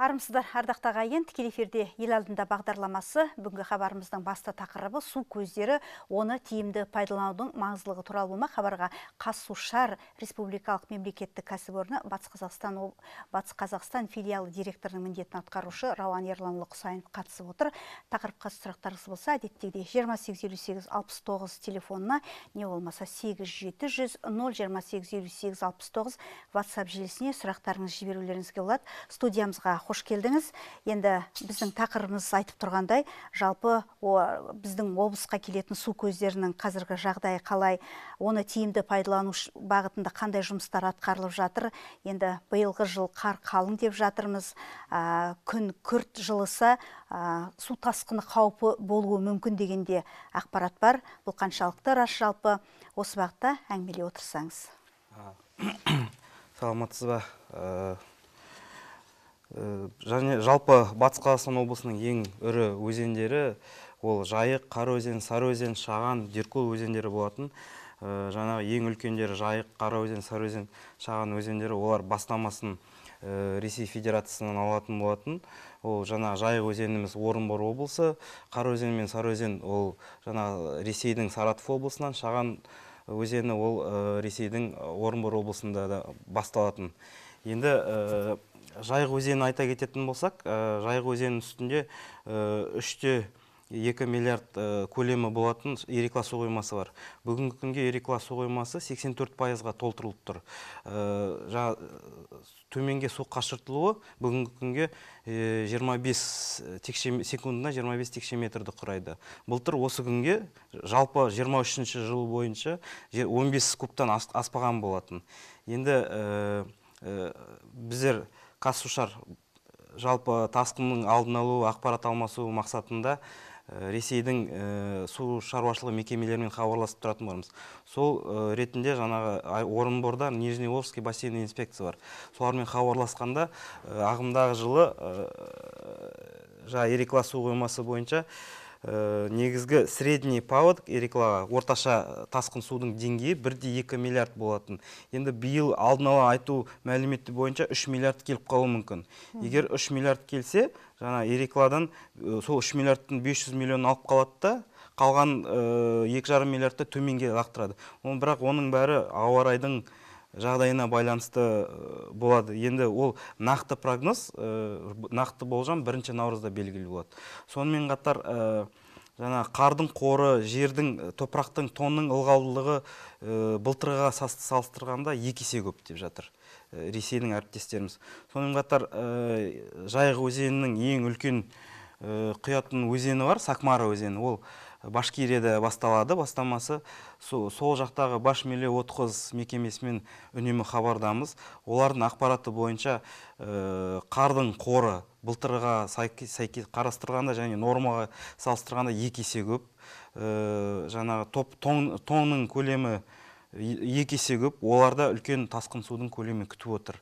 армысыздар ардақты ағайын тікелей эфирде ел алдында бағдарламасы бүгінгі хабарымыздың басты тақырыбы су көздері оны тиімді пайдаланудың маңыздылығы туралы болмақ хабарға қазсушар республикалық мемлекеттік кәсіпорны батыс қазақстан батыс қазақстан филиалы директорының міндетін атқарушы рауан ерланұлы құсайынов қатысып отыр тақырыпқа сұрақтарыңыз болса әдеттегідей жиырма сегіз елу сегіз алпыс тоғыз телефонына не болмаса сегіз жеті жүз нөл жиырма сегіз елу сегіз алпыс тоғыз ватсап желісіне сұрақтарыңызды жіберулеріңізге болады студиямызға қош келдіңіз енді біздің тақырыбымыз айтып тұрғандай жалпы біздің облысқа келетін су көздерінің қазіргі жағдайы қалай оны тиімді пайдалану бағытында қандай жұмыстар атқарылып жатыр енді биылғы жыл қар қалың деп жатырмыз күн күрт жылыса су тасқыны қаупі болуы мүмкін дегенде ақпарат бар бұл қаншалықты рас жалпы осы бағытта әңгімелей отырсаңыз саламатсыз ба Э, және жалпы батыс қазақстан облысының ең ірі өзендері ол жайық қараөзен сарыөзен шаған деркул өзендері болатын э, ең үлкендері жайық қараөзен сарыөзен шаған өзендері олар бастамасын э, ресей федерациясынан алатын болатын ол жаңа жайық өзеніміз орынбор облысы қараөзен мен сарыөзен ол жаңа ресейдің саратов облысынан шаған өзені ол ресейдің орынбор облысында да басталатын енді жайық өзенін айта кететін болсақ ә, жайық өзенінің үстінде э, үште екі миллиард э, көлемі болатын ерекла су қоймасы бар бүгінгі күнге ерекла су қоймасы 84 пайызға толтырылып тұр ә, төменге су қашыртылуы бүгінгі күнге 25 текше, секундына 25 текше метрді құрайды былтыр осы күнге жалпы 23 жыл бойынша 15 кубтан аспаған болатын енді біздер қатысушылар э, жалпы тасқынның алдын алу ақпарат алмасу мақсатында э, ресейдің э, су шаруашылығы мекемелерімен хабарласып тұратын боламыз сол ретінде жаңағы орынборда нижнеовский бассейн инспекция бар солармен хабарласқанда ағымдағы жылы жаңа ерекла су қоймасы бойынша Э, негізгі средний паводк ереклаға орташа э, тасқын судың деңгейі бірде екі миллиард болатын енді биыл алдын ала айту мәліметі бойынша 3 миллиард келіп қалуы мүмкін егер 3 миллиард келсе жаңа ерекладан э, сол 3 миллиардтың 500 миллионын алып қалады да қалған екі жарым миллиардты төменге лақтырады оны бірақ оның бәрі ауа райдың жағдайына байланысты э, болады енді ол нақты прогноз э, нақты болжам бірінші наурызда белгілі болады сонымен қатар э, жаңа қардың қоры жердің топырақтың тонның ылғалдылығы былтырға салыстырғанда екі есе көп деп жатыр ресейдің әріптестеріміз сонымен қатар жайық өзенінің ең үлкен құятын өзені бар сакмара өзені ол башкирияда басталады бастамасы сол, жақтағы баш миле отқыз мекемесімен үнемі хабардамыз олардың ақпараты бойынша э, қардың қоры былтырға сәйкес қарастырғанда және нормаға салыстырғанда екі есе көп э, жаңағы топ тоңның көлемі екі есе көп оларда үлкен тасқын судың көлемі күтіп отыр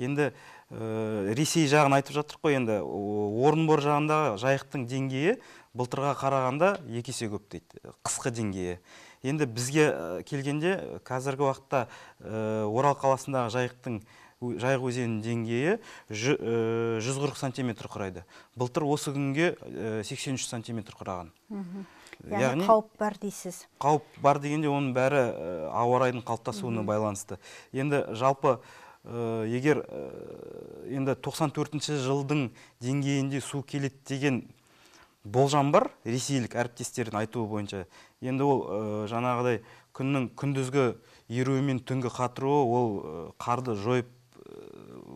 енді э, ресей жағын айтып жатырмық қой енді орынбор жағындағы жайықтың деңгейі былтырға қарағанда екі есе көп дейді қысқы деңгейі енді бізге э, келгенде қазіргі уақытта э, орал қаласындағы жайықтың жайық өзенінің деңгейі э, жүз қырық сантиметр құрайды былтыр осы күнге сексен үш сантиметр құраған яғни қауіп бар дейсіз қауіп бар дегенде оның бәрі ауа райының қалыптасуына байланысты енді жалпы егер енді 94 жылдың деңгейінде су келеді деген болжам бар ресейлік әріптестердің айтуы бойынша енді ол ә, жаңағыдай күннің күндізгі еруі мен түнгі қатыруы ол э, қарды жойып э,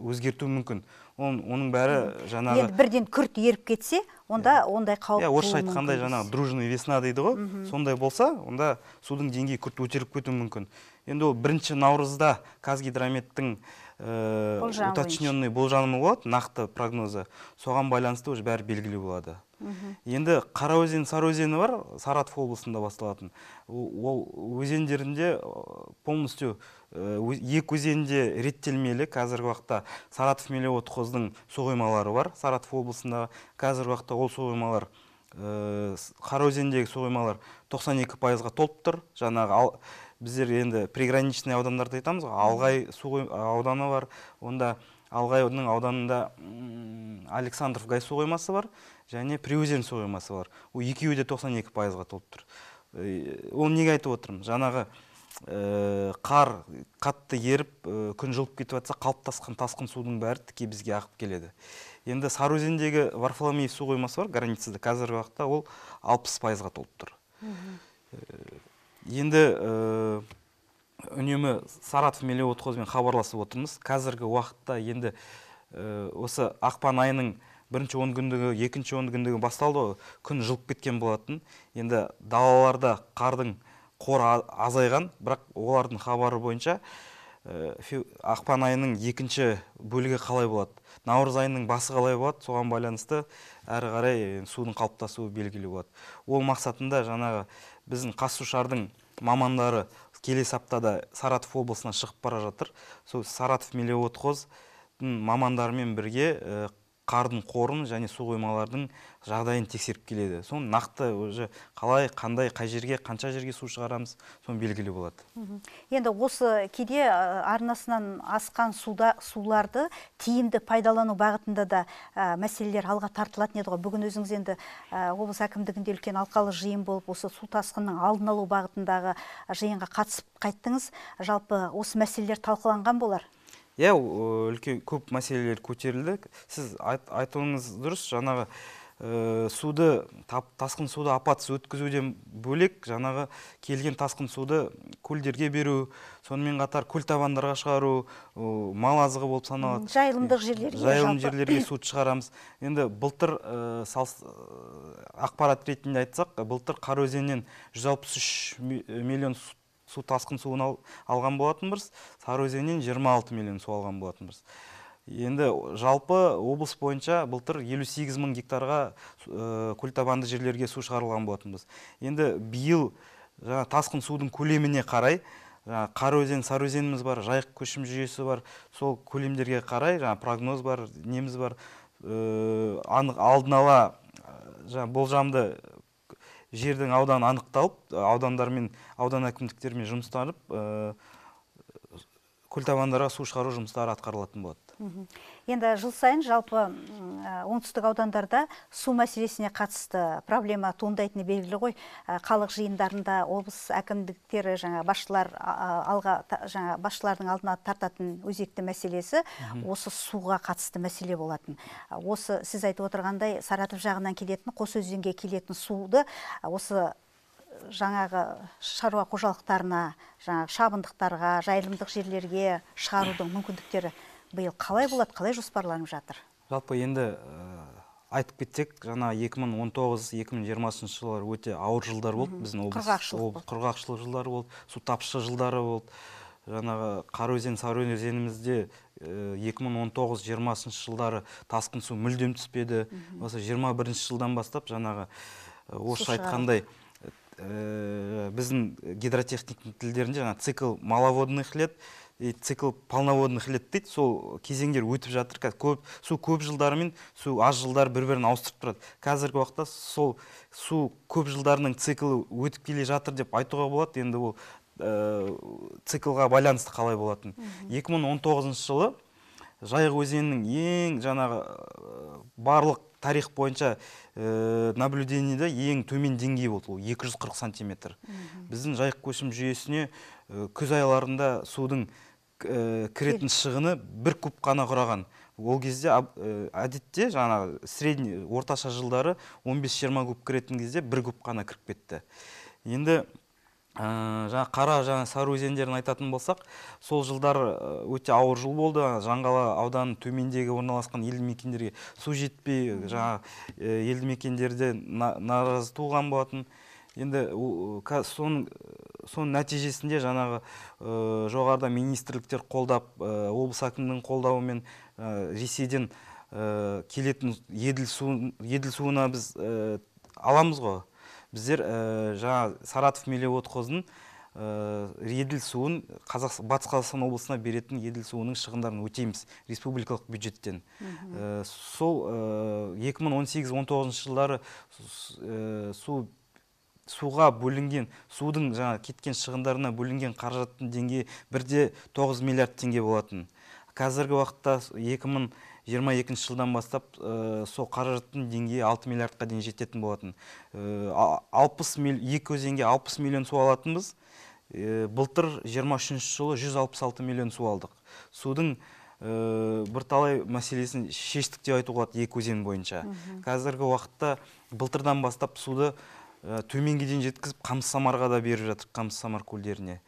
өзгертуі мүмкін Он, оның бәрі жаңағы енді бірден күрт еріп кетсе онда yeah. Иә. ондай қауіп иә yeah, орысша айтқандай жаңағы дружная весна дейді ғой mm -hmm. сондай болса онда судың деңгейі күрт көтеріліп кетуі мүмкін енді ол бірінші наурызда қазгидрометтің ыыы ә, уточненный болжамы болады нақты прогнозы соған байланысты уже бәрі белгілі болады енді қараөзен сары өзені бар саратов облысында басталатын ол өзендерінде полностью э, екі өзенде реттелмелі қазіргі уақытта саратов мелеотхоздың су қоймалары бар саратов облысында қазіргі уақытта ол су э, қараөзендегі су 92 пайызға толып тұр жаңағы біздер енді приграничный аудандарды айтамыз ғой алғай су ауданы бар онда алғайдың ауданында Александров гай су қоймасы бар және приөзен су қоймасы бар ол екеуі де тоқсан екі пайызға толып тұр э, оны неге айтып отырмын жаңағы ә, қар қатты еріп ә, күн жылып кетіп жатса қалыптасқан тасқын судың бәрі тіке бізге ағып келеді енді сарыөзендегі варфоломеев су қоймасы бар границада қазіргі уақытта ол алпыс пайызға толып тұр енді ә, үнемі саратов мелеуотхозбен хабарласып отырмыз қазіргі уақытта енді осы ақпан айының бірінші күндігі, екінші күндігі басталды күн жылып кеткен болатын енді далаларда қардың қоры азайған бірақ олардың хабары бойынша э, ақпан айының екінші бөлігі қалай болады наурыз айының басы қалай болады соған байланысты әрі қарай э, судың қалыптасуы белгілі болады ол мақсатында жаңағы біздің қазсушардың мамандары келесі аптада саратов облысына шығып бара жатыр сол саратов мелеуотхоздың мамандарымен бірге э, қардың қорын және су қоймалардың жағдайын тексеріп келеді соны нақты уже қалай қандай қай жерге қанша жерге су шығарамыз соны белгілі болады енді осы э, кейде э, арнасынан асқан суда суларды тиімді пайдалану бағытында да ә, мәселелер алға тартылатын еді ғой бүгін өзіңіз енді облыс әкімдігінде үлкен алқалы жиын болып осы су тасқынының алдын алу бағытындағы жиынға қатысып қайттыңыз жалпы осы мәселелер талқыланған болар иә үлкен көп мәселелер көтерілді сіз айт, айтуыңыз дұрыс жаңағы ә, суды тап, тасқын суды апатсыз өткізуден бөлек жаңағы келген тасқын суды көлдерге беру сонымен қатар көл шығару ә, мал азығы болып саналады жайылымдық жерлерге жайылым жерлерге суды шығарамыз енді былтыр ә, ақпарат ретінде айтсақ былтыр қараөзеннен 163 миллион су тасқын суын ал, алған болатынбыз сарыөзеннен 26 миллион су алған болатынбыз енді жалпы облыс бойынша былтыр 58 мың гектарға ә, э, көлтабанды жерлерге су шығарылған болатынбыз енді биыл жаңа тасқын судың көлеміне қарай жаңағы қараөзен сарыөзеніміз бар жайық көшім жүйесі бар сол көлемдерге қарай жаңа прогноз бар неміз бар ә, анық алдын ала э, жаңа болжамды жердің ауданы анықталып э, аудандармен аудан әкімдіктерімен жұмыстанып э, күлтабандарға су шығару жұмыстары атқарылатын болады енді жыл сайын жалпы оңтүстік аудандарда су мәселесіне қатысты проблема туындайтыны белгілі ғой халық жиындарында облыс әкімдіктері жаңа басшылар алға жаңа басшылардың алдына тартатын өзекті мәселесі осы суға қатысты мәселе болатын осы сіз айтып отырғандай саратов жағынан келетін қос өзенге келетін суды осы жаңағы шаруа қожалықтарына жаңағы шабындықтарға жайылымдық жерлерге шығарудың мүмкіндіктері биыл қалай болады қалай жоспарланып жатыр жалпы енді айтып кетсек жаңа 2019-2020 жылдар өте ауыр жылдар болды біздің облыс құрғақшылық жылдары болды су тапшы жылдары болды жаңағы қараөзен сарыөзен өзенімізде екі мың он жылдары тасқын су мүлдем түспеді осы жиырма бірінші жылдан бастап жаңағы орысша айтқандай Э, біздің гидротехниканың тілдерінде жаңағы цикл маловодных лет и цикл полноводных лет дейді сол кезеңдер өтіп жатыр қазір көп су көп жылдары мен су аз жылдары бір бірін ауыстырып тұрады қазіргі уақытта сол су көп жылдарының циклі өтіп келе жатыр деп айтуға болады енді ол э, циклға байланысты қалай болатын. 2019 жылы жайық өзенінің ең жаңағы э, барлық тарих бойынша ә, наблюдениеде ең төмен деңгей болды ол 240 сантиметр біздің жайық көшім жүйесіне ә, күз айларында судың ә, кіретін шығыны бір куб қана құраған ол кезде әдетте жаңағы средний орташа жылдары 15-20 куб кіретін кезде бір куб қана кіріп кетті енді ә, жаңа қара жаңа сары өзендерін айтатын болсақ сол жылдар ә, өте ауыр жыл болды жаңғала ауданының төмендегі орналасқан елді мекендерге су жетпей жаңа ә, елді мекендерде на, наразы туған болатын енді соның соның нәтижесінде жаңағы ә, жоғарыда министрліктер қолдап ә, облыс әкімінің қолдауымен ресейден келетін еділ суын еділ суына біз аламыз ғой біздер ә, жаңа саратов мелиотхоздың ә, э, еділ суын қазақ, батыс қазақстан облысына беретін еділ суының шығындарын өтейміз республикалық бюджеттен ә, сол ә, 2018-19 жылдары су суға бөлінген судың жаңа кеткен шығындарына бөлінген қаражаттың деңгейі бірде 9 миллиард теңге болатын қазіргі уақытта 2000 жиырма жылдан бастап со э, сол қаражаттың деңгейі алты миллиардқа дейін жететін болатын э, алпыс екі өзенге алпыс миллион су алатынбыз э, былтыр жиырма үшінші жылы жүз алпыс миллион су алдық судың бірталай мәселесін шештік деп айтуға болады екі өзен бойынша қазіргі уақытта былтырдан бастап суды ә, төменге дейін жеткізіп қамыс самарға да беріп жатыр қамыс самар көлдеріне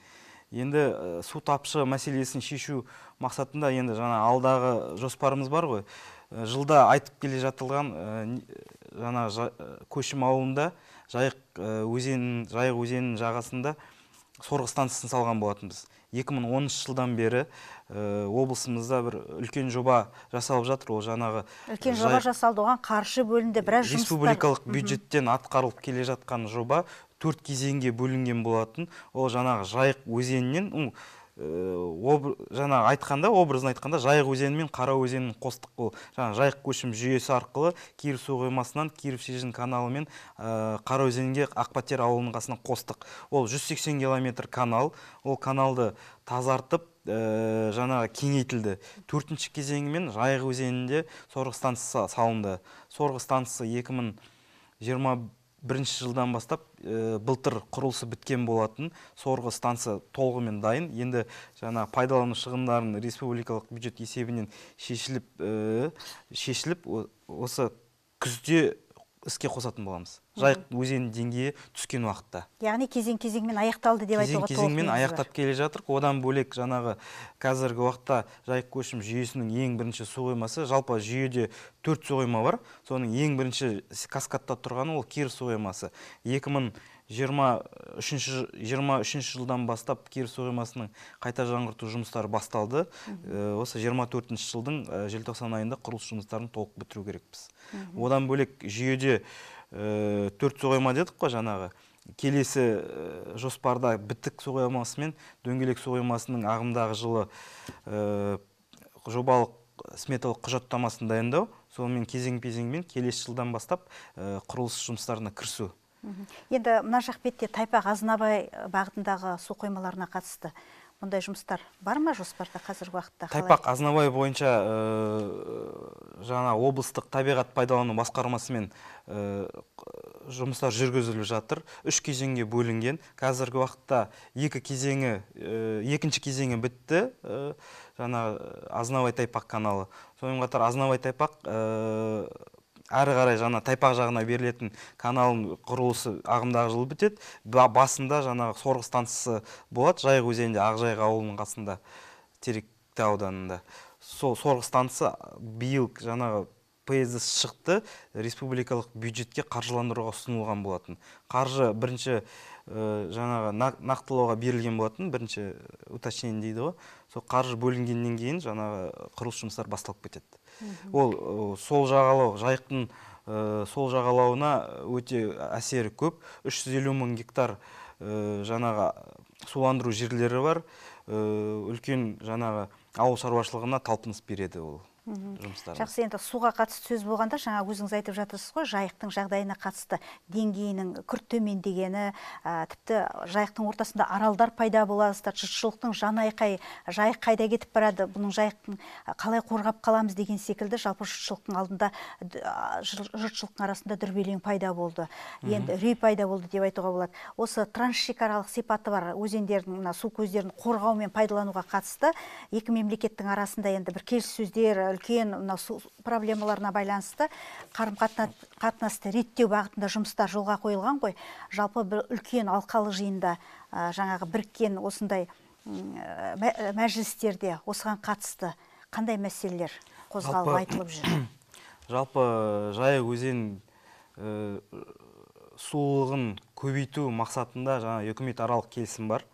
енді ә, су тапшы мәселесін шешу мақсатында енді жаңа алдағы жоспарымыз бар ғой э, жылда айтып келе жатылған э, жаңа жа, көшім ауылында жайық өзен жайық өзенінің жағасында сорғы станциясын салған болатынбыз 2010 жылдан бері ә, облысымызда бір үлкен жоба жасалып жатыр ол жаңағы үлкен жоба жасалды оған қаржы бөлінді біраз республикалық бюджеттен атқарылып келе жатқан жоба төрт кезеңге бөлінген болатын ол жаңағы жайық өзенінен э, жаңағы айтқанда образын айтқанда жайық өзені мен қара өзенін қостық ол жаңағы жайық көшім жүйесі арқылы киров су қоймасынан киров шежін каналы мен э, қара өзенге ақпатер ауылының қасынан қостық ол 180 километр канал ол каналды тазартып э, жаңағы кеңейтілді төртінші кезеңімен жайық өзенінде сорғы станциясы салынды сорғы станциясы 2020 бірінші жылдан бастап ә, былтыр құрылысы біткен болатын сорғы станция толығымен дайын енді жаңа пайдалану шығындарын республикалық бюджет есебінен шешіліп э, шешіліп осы күзде іске қосатын боламыз жайық өзенінің деңгейі түскен уақытта яғни кезең кезеңмен аяқталды деп айтуға кезең кезеңмен аяқтап келе жатыр одан бөлек жаңағы қазіргі уақытта жайық көшім жүйесінің ең бірінші су қоймасы жалпы жүйеде төрт су қойма бар соның ең бірінші каскадта тұрғаны ол кир су қоймасы екі мың 23 жылдан бастап кир су қайта жаңғырту жұмыстары басталды э, осы 24 жылдың э, желтоқсан айында құрылыс жұмыстарын толық бітіру керекпіз одан бөлек жүйеде э, төрт су қойма дедік қой жаңағы келесі жоспарда бітік су қоймасы мен дөңгелек су ағымдағы жылы жобалық сметалық құжаттамасын дайындау сонымен кезең кезеңмен келесі жылдан бастап құрылыс жұмыстарына кірісу енді мына жақ бетте тайпақ Азнабай э, бағытындағы су қоймаларына қатысты мұндай жұмыстар бар ма жоспарда қазіргі уақытта тайпақ ғазынабай бойынша э, жаңа облыстық табиғат пайдалану басқармасымен э, жұмыстар жүргізіліп жатыр үш кезеңге бөлінген қазіргі уақытта екі кезеңі екінші кезеңі бітті жаңағы жаңа тайпақ каналы сонымен қатар азынабай тайпақ әрі қарай жаңа тайпақ жағына берілетін каналдың құрылысы ағымдағы жылы бітеді басында жаңағы сорғы станциясы болады жайық өзенінде ақжайық ауылының қасында теректі ауданында сол сорғы станциясы биыл жаңағы шықты республикалық бюджетке қаржыландыруға ұсынылған болатын қаржы бірінші Э, жаңағы нақтылауға берілген болатын бірінші э, уточнение дейді ғой сол қаржы бөлінгеннен кейін жаңағы э, құрылыс жұмыстары басталып кетеді ол сол жағалау жайықтың сол жағалауына өте әсері көп 350 мың гектар жаңағы суландыру жерлері бар үлкен жаңағы ауыл шаруашылығына талпыныс береді ол жақсы енді суға қатысты сөз болғанда жаңа өзіңіз айтып жатырсыз ғой жайықтың жағдайына қатысты деңгейінің күрт төмендегені ә, тіпті жайықтың ортасында аралдар пайда бола бастады жұртшылықтың жанайқай жайық қайда кетіп барады бұның жайықтың қалай қорғап қаламыз деген секілді жалпы жұртшылықтың алдында жұртшылықтың арасында дүрбелең пайда болды енді үрей пайда болды деп айтуға болады осы трансшекаралық сипаты бар өзендердің мына су көздерін қорғау мен пайдалануға қатысты екі мемлекеттің арасында енді бір келіссөздер үлкен мына су проблемаларына байланысты қарым қатынасты реттеу бағытында жұмыстар жолға қойылған ғой жалпы бір үлкен алқалы жиында жаңағы біріккен осындай мәжілістерде осыған қатысты қандай мәселелер қозғалып айтылып жүр жалпы жайық өзен ә, э, сулығын көбейту мақсатында жаңа аралық келісім бар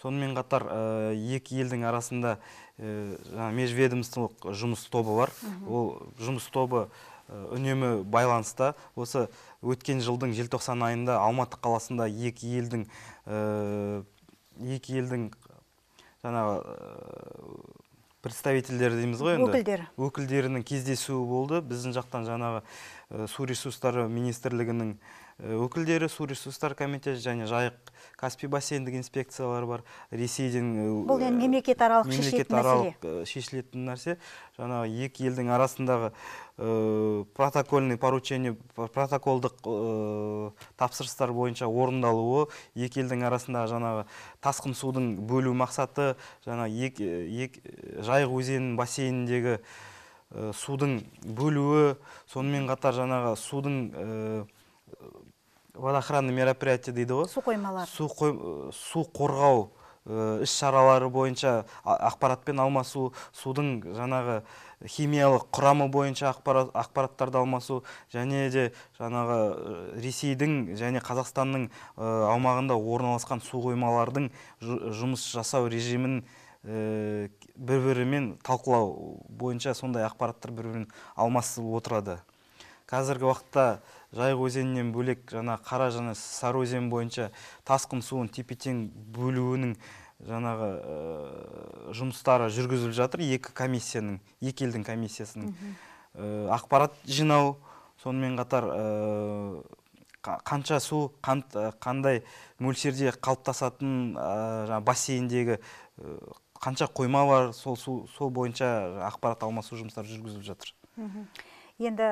сонымен қатар э, екі елдің арасында э, жаңа межведомстволық жұмыс тобы бар ол жұмыс тобы э, үнемі байланыста осы өткен жылдың желтоқсан айында алматы қаласында екі елдің екі елдің жаңағы представительдері дейміз ғой енді өкілдерінің кездесуі болды біздің жақтан жаңағы су ресурстары министрлігінің Э, өкілдері су ресурстар комитеті және жайық каспий бассейндік инспекциялар бар ресейден э, бұл э, енді мемлекетаралық аралық шешілетін нәрсе жаңағы екі елдің арасындағы протокольный поручение протоколдық тапсырыстар бойынша орындалуы екі елдің арасындағы жаңағы тасқын судың бөлу мақсаты жаңағы ек, ек, жайық өзенінің бассейніндегі судың бөлуі сонымен қатар жаңағы судың охраны мероприятия дейді ғой су қоймалары. су, қой, э, су қорғау э, іс шаралары бойынша ақпаратпен алмасу судың жаңағы химиялық құрамы бойынша ақпараттарды алмасу және де жаңағы э, ресейдің және қазақстанның аумағында орналасқан су қоймалардың жұмыс жасау режимін ә, бір бірімен талқылау бойынша сондай ақпараттар бір бірімен алмасылып отырады қазіргі уақытта жайық өзенінен бөлек жана қара және сары өзен бойынша тасқын суын тепе тең бөлуінің жаңағы жұмыстары жүргізіліп жатыр екі комиссияның екі елдің комиссиясының ә, ақпарат жинау сонымен қатар ә, қанша су қандай мөлшерде қалыптасатын ә, бассейндегі қанша қойма бар сол су сол бойынша ақпарат алмасу жұмыстары жүргізіліп жатыр енді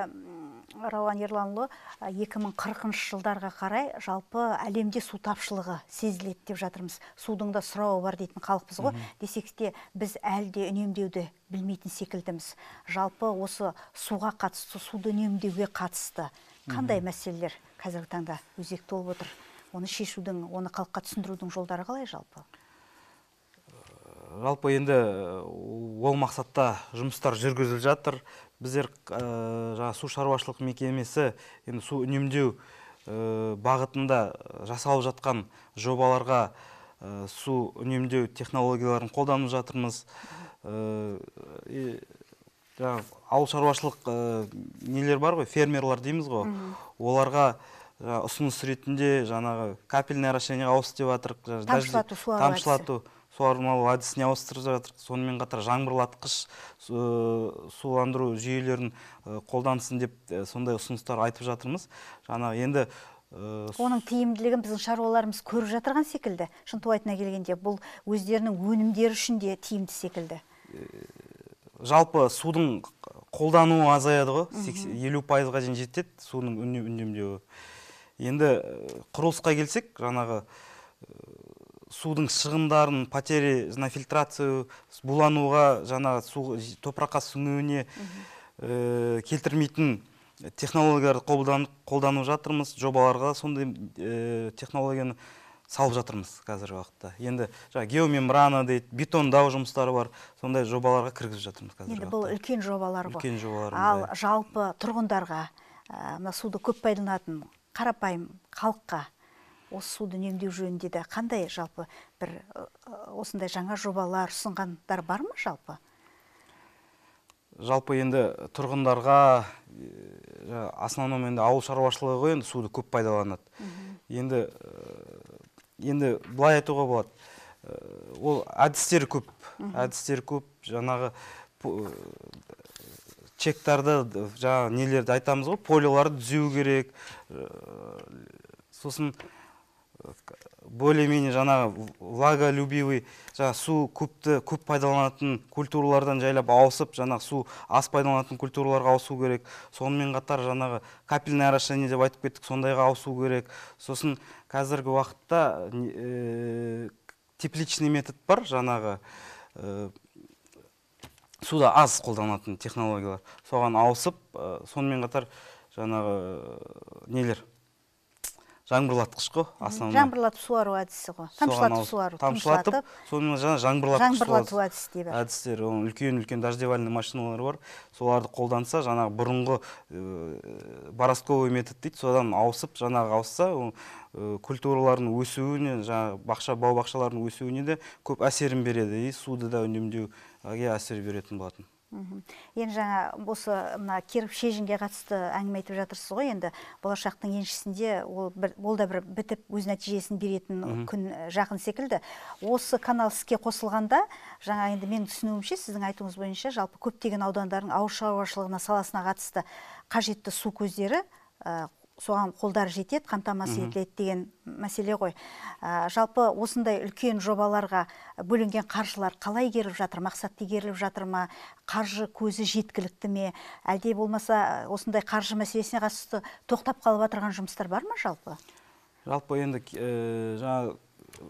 рауан ерланұлы 2040 жылдарға қарай жалпы әлемде су тапшылығы сезіледі деп жатырмыз судың да сұрауы бар дейтін халықпыз ғой десек те біз әлі де үнемдеуді білмейтін секілдіміз жалпы осы суға қатысты суды үнемдеуге қатысты қандай мәселелер қазіргі таңда өзекті болып отыр оны шешудің оны халыққа түсіндірудің жолдары қалай жалпы жалпы енді ол мақсатта жұмыстар жүргізіліп жатыр біздер э, жаңағы су шаруашылық мекемесі енді су үнемдеу э, бағытында э, жасалып жатқан жобаларға су үнемдеу технологияларын қолданып жатырмыз жаңағы ауыл шаруашылық нелер бар ғой фермерлар дейміз ғой оларға ұсыныс ретінде жаңағы капельное орошение ауыз деп жатырық тамшылату суармалы әдісіне ауыстырып жатыр сонымен қатар жаңбырлатқыш э, суландыру жүйелерін э, қолдансын деп э, сондай ұсыныстар айтып жатырмыз жаңа енді оның тиімділігін біздің шаруаларымыз көріп жатырған секілді шынтуайтына келгенде бұл өздерінің өнімдері үшін де тиімді секілді жалпы судың қолдануы азаяды ғой елу пайызға дейін жетеді судың үнемдеуі енді құрылысқа келсек жаңағы судың шығындарын потери жаңа фильтрацию булануға жаңағы су топыраққа сіңуіне ә, келтірмейтін технологияларды қолданып қолданып жатырмыз жобаларға сондай ә, технологияны салып жатырмыз қазіргі уақытта енді жаңа геомембрана дейді бетондау жұмыстары бар сондай жобаларға кіргізіп жатырмыз қазіргі енді бұл үлкен жобалар ғой үлкен жобалар ал жалпы тұрғындарға мына суды көп пайдаланатын қарапайым халыққа осы суды үнемдеу жөнінде де қандай жалпы бір осындай жаңа жобалар ұсынғандар бар ма жалпы жалпы енді тұрғындарға основном енді ауыл шаруашылығы ғой енді суды көп пайдаланады енді енді былай айтуға болады ол әдістер көп әдістер көп жаңағы чектарды жаңағы нелерді айтамыз ғой полиларды түзеу керек сосын более менее жаңағы влаголюбивый жаңағы су көпті көп пайдаланатын культуралардан жайлап ауысып жаңағы су аз пайдаланатын культураларға ауысу керек сонымен қатар жаңағы капельное орошение деп айтып кеттік сондайға ауысу керек сосын қазіргі уақытта ә, тепличный метод бар жаңағы ә, суда аз қолданатын технологиялар соған ауысып ә, сонымен қатар жаңағы нелер жаңбырлатқыш қой основной жаңбырлатып суару әдісі ғой тамшылатып суару тамшылатып сонымен жаңа жаңбырлатқыш жаңбырлату әдістері әдістер оның үлкен үлкен дождевальный машиналар бар соларды қолданса жаңағы бұрынғы боросковый метод дейді содан ауысып жаңағы ауысса культуралардың өсуіне жаңағы бақша бау бақшалардың өсуіне де көп әсерін береді и суды да үнемдеуге әсер беретін болатын енді жаңа осы мына киров шежінге қатысты әңгіме айтып жатырсыз ғой енді болашақтың еншісінде ол, бір, ол да бір бітіп өз нәтижесін беретін күн жақын секілді осы канал іске қосылғанда жаңа енді менің түсінуімше сіздің айтуыңыз бойынша жалпы көптеген аудандардың ауыл шаруашылығына саласына қатысты қажетті су көздері соған қолдар жетеді қамтамасыз етіледі деген мәселе ғой жалпы осындай үлкен жобаларға бөлінген қаржылар қалай игеріліп жатыр мақсатты игеріліп жатыр ма қаржы көзі жеткілікті ме әлде болмаса осындай қаржы мәселесіне қатысты тоқтап қалып жатырған жұмыстар бар ма жалпы жалпы енді ә, жаңа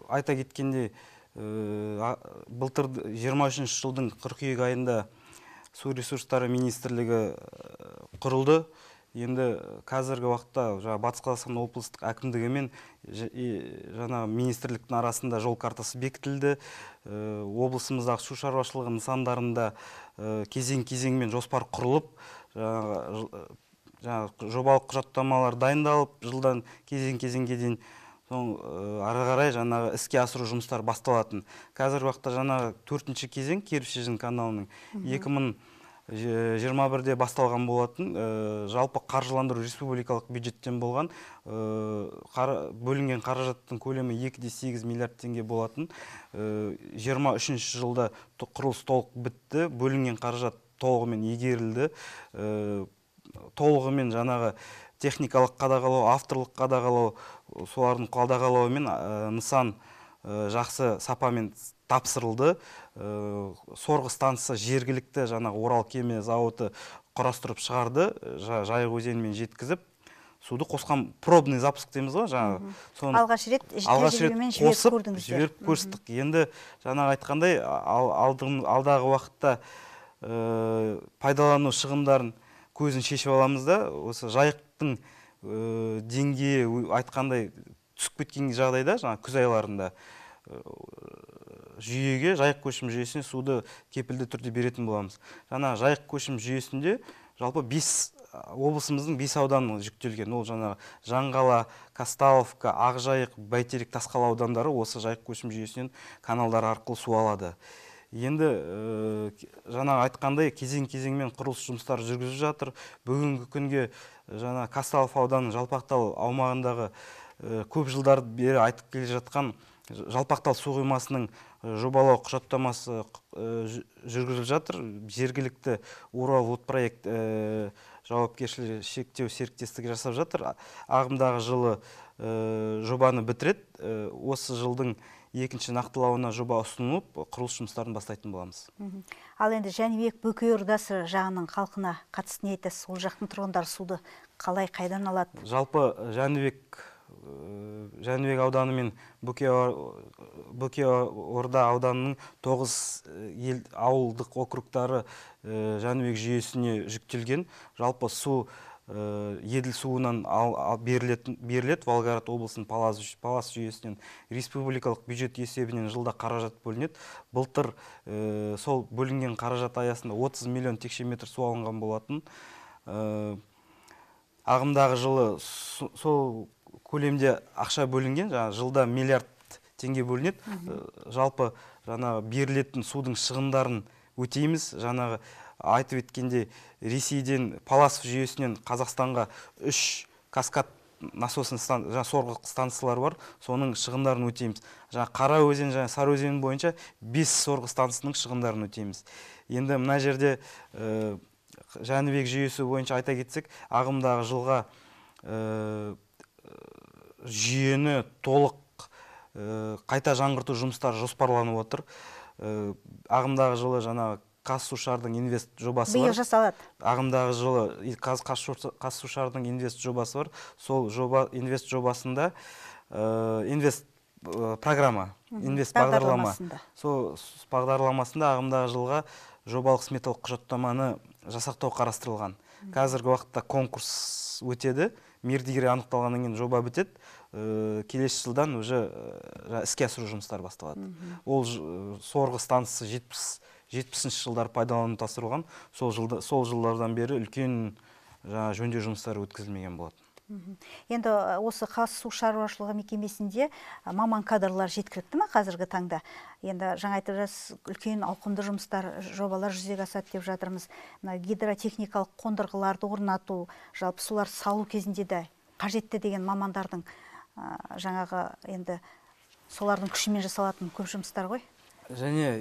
айта кеткенде, ә, э, былтыр 23 жылдың қыркүйек айында су ресурстары министрлігі э, құрылды енді э, қазіргі уақытта жаңағы батыс қазақстан облыстық әкімдігі мен жаңа министрліктің арасында жол картасы бекітілді э, облысымыздағы су шаруашылығы нысандарында э, кезең кезеңмен жоспар құрылып жаңағы жобалық құжаттамалар дайындалып жылдан кезең кезеңге дейін соң ары қарай жаңағы іске асыру жұмыстары басталатын қазіргі уақытта жаңағы төртінші кезең керіп шежін каналының екі мың жиырма бірде басталған болатын жалпы қаржыландыру республикалық бюджеттен болған бөлінген қаражаттың көлемі 2,8 миллиард теңге болатын жиырма үшінші жылда құрылыс толық бітті бөлінген қаражат толығымен игерілді толығымен жаңағы техникалық қадағалау авторлық қадағалау солардың қадағалауымен нысан жақсы сапамен тапсырылды Э, сорғы станция жергілікті жаңағы орал кеме зауыты құрастырып шығарды э, жайық өзенімен жеткізіп суды қосқан пробный запуск дейміз ғой жаңағы соны алғаш рет қосып жіберіп көрістік енді жаңағы айтқандай алдағы уақытта э, пайдалану шығымдарын көзін шешіп аламыз да осы жайықтың деңгейі айтқандай түсіп кеткен жағдайда жаңағы күз айларында жүйеге жайық көшім жүйесіне суды кепілді түрде беретін боламыз жаңа жайық көшім жүйесінде жалпы бес облысымыздың бес ауданы жүктелген ол жаңағы жаңғала касталовка ақжайық бәйтерек тасқала аудандары осы жайық көшім жүйесінен каналдар арқылы су алады енді ә, жаңа айтқандай кезең кезеңмен құрылыс жұмыстары жүргізіп жатыр бүгінгі күнге жаңа касталов ауданы жалпақтал аумағындағы көп жылдар бері айтып келе жатқан жалпақтал су қоймасының жобалау құжаттамасы э, жүргізіліп жатыр жергілікті урал от проект э, жауапкершілігі шектеу серіктестігі жасап жатыр ағымдағы жылы э, жобаны бітіреді осы жылдың екінші нақтылауына жоба ұсынылып құрылыс жұмыстарын бастайтын боламыз ал енді жәнібек бөкей ордасы жағының халқына қатысты не айтасыз ол жақтың тұрғындары суды қалай қайдан алады жалпы жәнібек Э, жәнібек ауданы мен бөке орда ауданының тоғыз э, ел ауылдық округтары э, жәнібек жүйесіне жүктелген жалпы су еділ суынан беріледі волгоград облысының палас, палас жүйесінен республикалық бюджет есебінен жылда қаражат бөлінеді былтыр сол бөлінген қаражат аясында 30 миллион текше метр су алынған болатын ағымдағы жылы сол көлемде ақша бөлінген жаңағы жылда миллиард теңге бөлінеді жалпы жаңағы берілетін судың шығындарын өтейміз жаңағы айтып өткенде ресейден паласов жүйесінен қазақстанға үш каскад насосын жаңа бар соның шығындарын өтейміз жаңа қараөзен және сарыөзен бойынша бес сорғы станциясының шығындарын өтейміз енді мына жерде ә, жәнібек жүйесі бойынша айта кетсек ағымдағы жылға жүйені толық э, қайта жаңғырту жұмыстары жоспарланып отыр э, ағымдағы жылы жаңағы қазсушардың инвест жобасы бар биыл жасалады ағымдағы жылы қазсушардың инвест жобасы бар сол жоба инвест жобасында э, инвест программа инвест бағдарлама сол бағдарламасында ағымдағы жылға жобалық сметалық құжаттаманы жасақтау қарастырылған қазіргі уақытта конкурс өтеді мердігер анықталғаннан кейін жоба бітеді э, келесі жылдан уже э, іске асыру жұмыстары басталады ол э, сорғы станциясы жетпіс жетпісінші жылдары пайдалануға тапсырылған сол, сол жылдардан бері үлкен жаңағы жөндеу жұмыстары өткізілмеген болатын енді э, осы су шаруашылығы мекемесінде э, маман кадрлар жеткілікті ма қазіргі таңда енді жаңа айтып жатсыз үлкен ауқымды жұмыстар э, жобалар жүзеге асады деп жатырмыз мына гидротехникалық қондырғыларды орнату жалпы солар салу кезінде де қажетті деген мамандардың жаңағы енді солардың күшімен жасалатын көп жұмыстар ғой және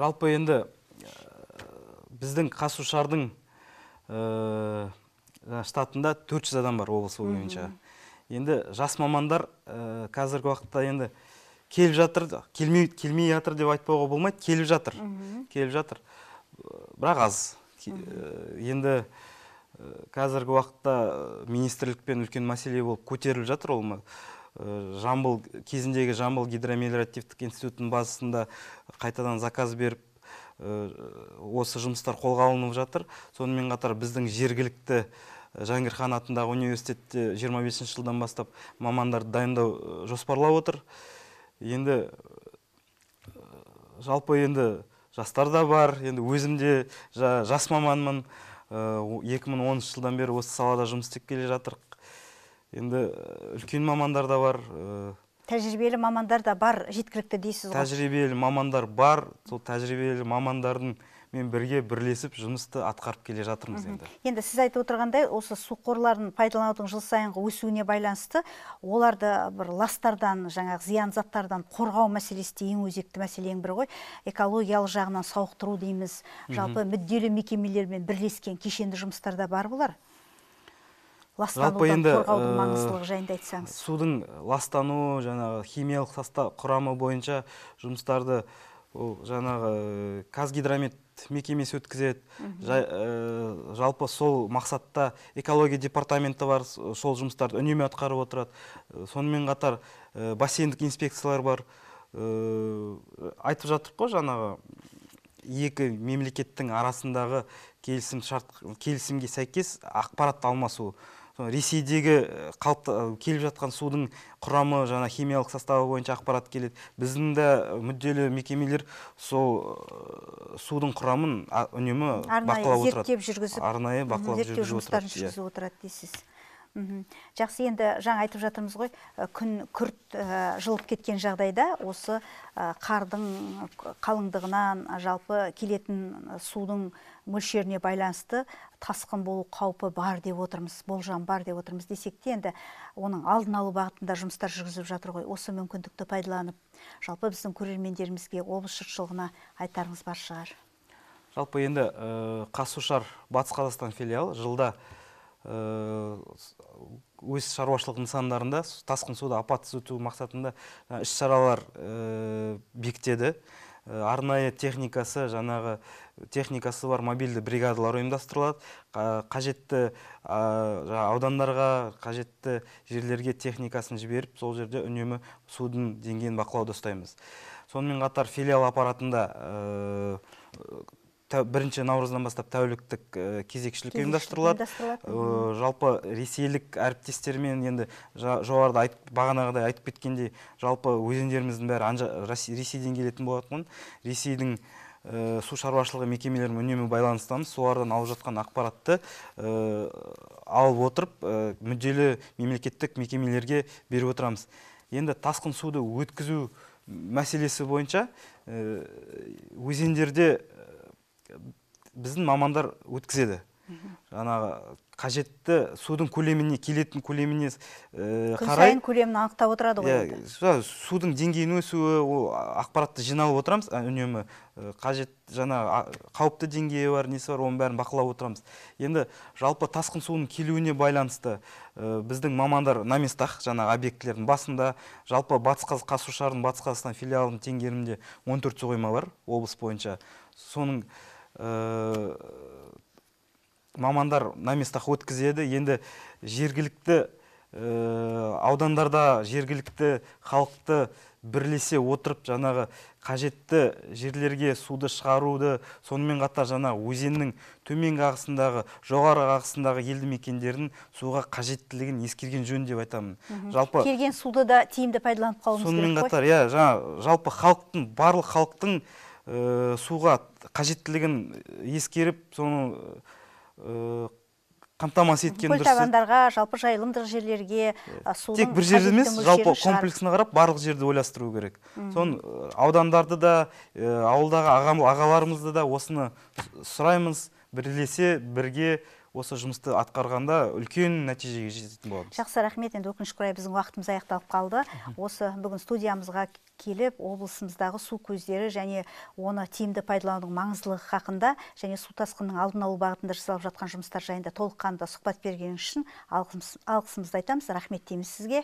жалпы енді біздің қасушардың. Ә, штатында 400 адам бар облыс бойынша енді жас мамандар ә, қазіргі уақытта енді келіп жатыр келмей, келмей жатыр деп айтпауға болмайды келіп жатыр келіп жатыр бірақ аз ә, енді қазіргі уақытта министрлікпен үлкен мәселе болып көтеріліп жатыр ол жамбыл кезіндегі жамбыл гидромелиоративтік институтының базасында қайтадан заказ беріп Э, осы жұмыстар қолға алынып жатыр сонымен қатар біздің жергілікті э, жәңгір хан атындағы университетте 25 жылдан бастап мамандарды дайындау э, жоспарлап отыр енді жалпы енді жастар да бар енді өзім де жас маманмын 2010 жылдан бері осы салада жұмыс істеп келе жатырық енді үлкен мамандар да бар тәжірибелі мамандар да бар жеткілікті дейсіз ғой тәжірибелі мамандар бар сол тәжірибелі мамандардың мен бірге бірлесіп жұмысты атқарып келе жатырмыз енді енді сіз айтып отырғандай осы су қорларын пайдаланудың жыл сайынғы өсуіне байланысты оларды бір ластардан жаңағы зиян заттардан қорғау мәселесі де ең өзекті мәселенің бірі ғой экологиялық жағынан сауықтыру дейміз жалпы мүдделі мекемелермен бірлескен кешенді жұмыстар да бар болар ластанудан қорғаудың э, маңыздылығы жайында айтсаңыз судың ластану жаңағы химиялық состав құрамы бойынша жұмыстарды ол жаңағы қазгидромет э, мекемесі өткізеді э, жалпы сол мақсатта экология департаменті бар сол жұмыстарды үнемі атқарып отырады сонымен қатар бассейндік инспекциялар бар айтып жатып қой жаңағы екі мемлекеттің арасындағы келісім келісімге сәйкес ақпарат алмасу ресейдегі э, қалып э, келіп жатқан судың құрамы жаңа химиялық составы бойынша ақпарат келеді біздің де э, мүдделі мекемелер сол судың құрамын үнемі бақылап отырады зерттеп жүргізіп арнайы бақылап иә. жүргізіп отырады дейсіз жақсы енді жаңа айтып жатырмыз ғой күн күрт жылып кеткен жағдайда осы қардың қалыңдығынан жалпы келетін судың мөлшеріне байланысты тасқын болу қаупі бар деп отырмыз болжам бар деп отырмыз десек те енді оның алдын алу бағытында жұмыстар жүргізіп жатыр ғой осы мүмкіндікті пайдаланып жалпы біздің көрермендерімізге облыс жұртшылығына айтарыңыз бар шығар жалпы енді қасушар батыс қазақстан филиалы жылда Э, өз шаруашылық нысандарында тасқын суды апатсыз өту мақсатында э, іс шаралар э, бекітеді арнайы техникасы жаңағы техникасы бар мобильді бригадалар ұйымдастырылады қажетті аудандарға қажетті жерлерге техникасын жіберіп сол жерде үнемі судың деңгейін бақылауда ұстаймыз сонымен қатар филиал аппаратында бірінші наурыздан бастап тәуліктік э, кезекшілік ұйымдастырылады э, жалпы ресейлік әріптестермен енді жоғарыда айт, бағанағыдай айтып кеткендей жалпы өзендеріміздің бәрі анжа, ресейден келетін болатын ресейдің ә, су шаруашылығы мекемелерімен үнемі байланыстамыз солардан алып жатқан ақпаратты ә, алып отырып ә, мүдделі мемлекеттік мекемелерге беріп отырамыз енді тасқын суды өткізу мәселесі бойынша өзендерде біздің мамандар өткізеді жаңағы қажетті судың көлеміне келетін көлеміне ә, қарай күн көлемін анықтап отырады ғой иә судың деңгейінің өсуі ол ақпаратты жиналып отырамыз үнемі э, қажет жаңа қауіпті деңгейі бар несі бар оның бәрін бақылап отырамыз енді жалпы тасқын суының келуіне байланысты э, біздің мамандар на местах жаңағы объектілердің басында жалпы батыс қазақ қазсушардың батыс қазақстан филиалының теңгерімінде төрт су қойма бар облыс бойынша соның ә, мамандар на местах өткізеді енді жергілікті э, аудандарда жергілікті халықты бірлесе отырып жаңағы қажетті жерлерге суды шығаруды сонымен қатар жана өзеннің төменгі ағысындағы жоғары ағысындағы елді мекендердің суға қажеттілігін ескерген жөн деп айтамын жалпы келген суды да тиімді пайдаланып қалуымыз керек сонымен қатар иә жалпы халықтың барлық халықтың Э, суға қажеттілігін э, ескеріп соны э, қамтамасыз еткен дұрыс табандарға жалпы жайылымдық жерлерге судың тек бір жерде емес жалпы комплексіне қарап барлық жерді ойластыру керек соны аудандарды да ауылдағы ағаларымызды да осыны сұраймыз бірлесе бірге осы жұмысты атқарғанда үлкен нәтижеге жететін боламыз жақсы рахмет енді өкінішке орай біздің уақытымыз аяқталып қалды осы бүгін студиямызға келіп облысымыздағы су көздері және оны тиімді пайдаланудың маңыздылығы хақында және су тасқынының алдын алу бағытында жасалып жатқан жұмыстар жайында толыққанды сұхбат бергеніңіз үшін алғысымызды айтамыз рахмет дейміз сізге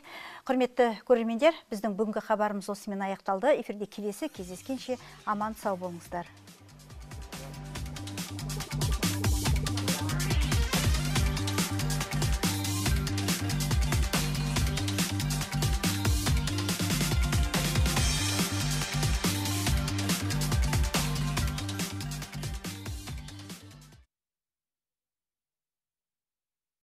құрметті көрермендер біздің бүгінгі хабарымыз осымен аяқталды эфирде келесі кездескенше аман сау болыңыздар